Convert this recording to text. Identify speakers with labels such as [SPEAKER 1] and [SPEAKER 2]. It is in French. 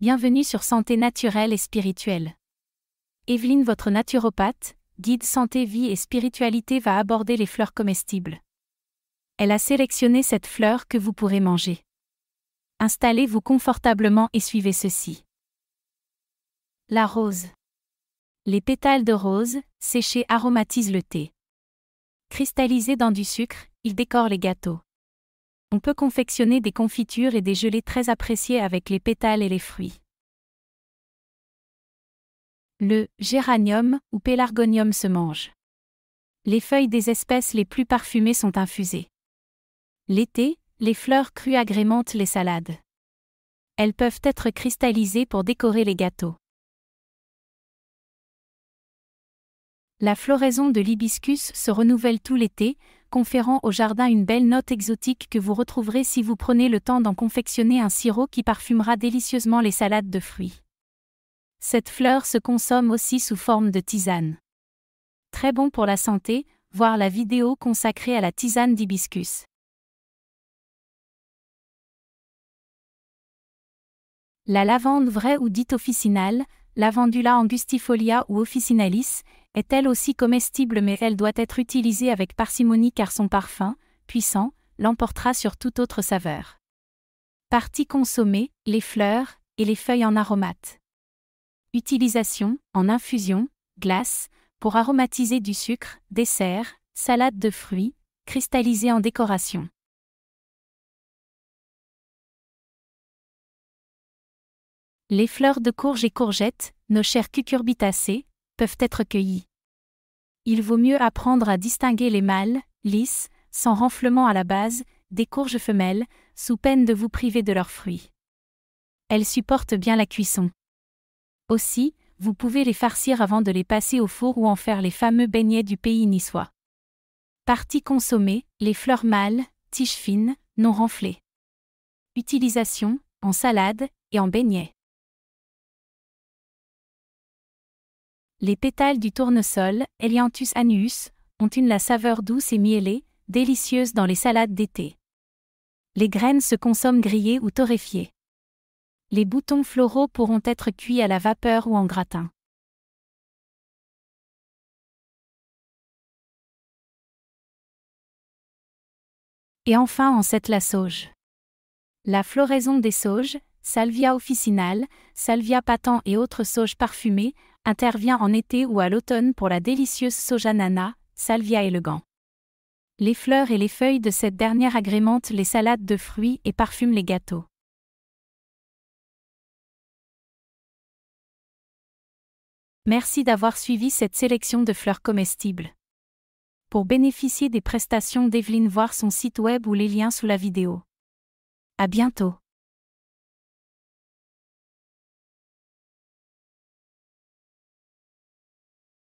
[SPEAKER 1] Bienvenue sur Santé naturelle et spirituelle. Evelyne, votre naturopathe, guide santé, vie et spiritualité, va aborder les fleurs comestibles. Elle a sélectionné cette fleur que vous pourrez manger. Installez-vous confortablement et suivez ceci. La rose. Les pétales de rose, séchés, aromatisent le thé. Cristallisés dans du sucre, ils décorent les gâteaux on peut confectionner des confitures et des gelées très appréciées avec les pétales et les fruits. Le géranium ou pélargonium se mange. Les feuilles des espèces les plus parfumées sont infusées. L'été, les fleurs crues agrémentent les salades. Elles peuvent être cristallisées pour décorer les gâteaux. La floraison de l'hibiscus se renouvelle tout l'été, conférant au jardin une belle note exotique que vous retrouverez si vous prenez le temps d'en confectionner un sirop qui parfumera délicieusement les salades de fruits. Cette fleur se consomme aussi sous forme de tisane. Très bon pour la santé, voir la vidéo consacrée à la tisane d'hibiscus. La lavande vraie ou dite officinale, Lavandula angustifolia ou officinalis, est elle aussi comestible mais elle doit être utilisée avec parcimonie car son parfum, puissant, l'emportera sur toute autre saveur. Partie consommée, les fleurs et les feuilles en aromates. Utilisation, en infusion, glace, pour aromatiser du sucre, dessert, salade de fruits, cristallisé en décoration. Les fleurs de courge et courgettes, nos chères cucurbitacées, peuvent être cueillis. Il vaut mieux apprendre à distinguer les mâles, lisses, sans renflement à la base, des courges femelles, sous peine de vous priver de leurs fruits. Elles supportent bien la cuisson. Aussi, vous pouvez les farcir avant de les passer au four ou en faire les fameux beignets du pays niçois. Partie consommée, les fleurs mâles, tiges fines, non renflées. Utilisation, en salade et en beignets. Les pétales du tournesol, Helianthus annuus, ont une la saveur douce et miellée, délicieuse dans les salades d'été. Les graines se consomment grillées ou torréfiées. Les boutons floraux pourront être cuits à la vapeur ou en gratin. Et enfin en cette la sauge. La floraison des sauges, Salvia officinale, Salvia patent et autres sauges parfumées, intervient en été ou à l'automne pour la délicieuse soja nana, salvia élégant. Les fleurs et les feuilles de cette dernière agrémentent les salades de fruits et parfument les gâteaux. Merci d'avoir suivi cette sélection de fleurs comestibles. Pour bénéficier des prestations d'Evelyne, voir son site web ou les liens sous la vidéo. À bientôt.